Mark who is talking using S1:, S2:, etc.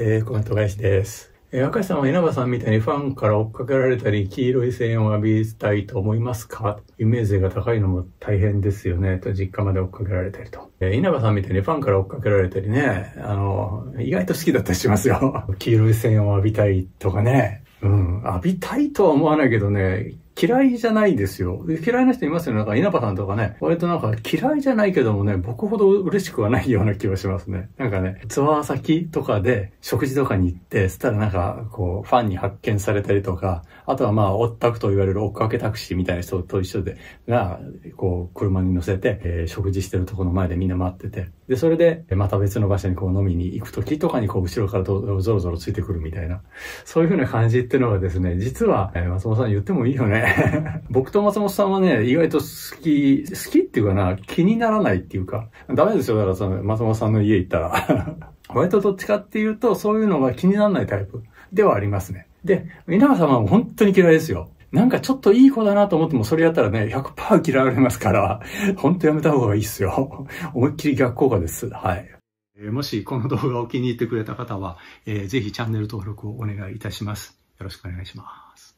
S1: えー、ト返しです。えー、赤さんは稲葉さんみたいにファンから追っかけられたり、黄色い声援を浴びたいと思いますかイメージが高いのも大変ですよね、と実家まで追っかけられたりと。えー、稲葉さんみたいにファンから追っかけられたりね、あの、意外と好きだったりしますよ。黄色い声援を浴びたいとかね。うん、浴びたいとは思わないけどね、嫌いじゃないですよ。嫌いな人いますよ、なんか稲葉さんとかね、割となんか嫌いじゃないけどもね、僕ほど嬉しくはないような気はしますね。なんかね、ツアー先とかで食事とかに行って、そしたらなんかこう、ファンに発見されたりとか、あとはまあ、オッタクと言われる追っかけタクシーみたいな人と一緒で、が、こう、車に乗せて、えー、食事してるとこの前でみんな待ってて、で、それで、また別の場所にこう飲みに行く時とかにこう、後ろからゾロゾロついてくるみたいな、そういうふうな感じっていうのがですね、実は、え松本さん言ってもいいよね。僕と松本さんはね、意外と好き、好きっていうかな、気にならないっていうか、ダメですよ、だからその松本さんの家行ったら。割とどっちかっていうと、そういうのが気にならないタイプではありますね。で、稲葉様は本当に嫌いですよ。なんかちょっといい子だなと思っても、それやったらね、100%嫌われますから、ほんとやめた方がいいっすよ。思いっきり逆効果です。はい。もしこの動画を気に入ってくれた方は、えー、ぜひチャンネル登録をお願いいたします。よろしくお願いします。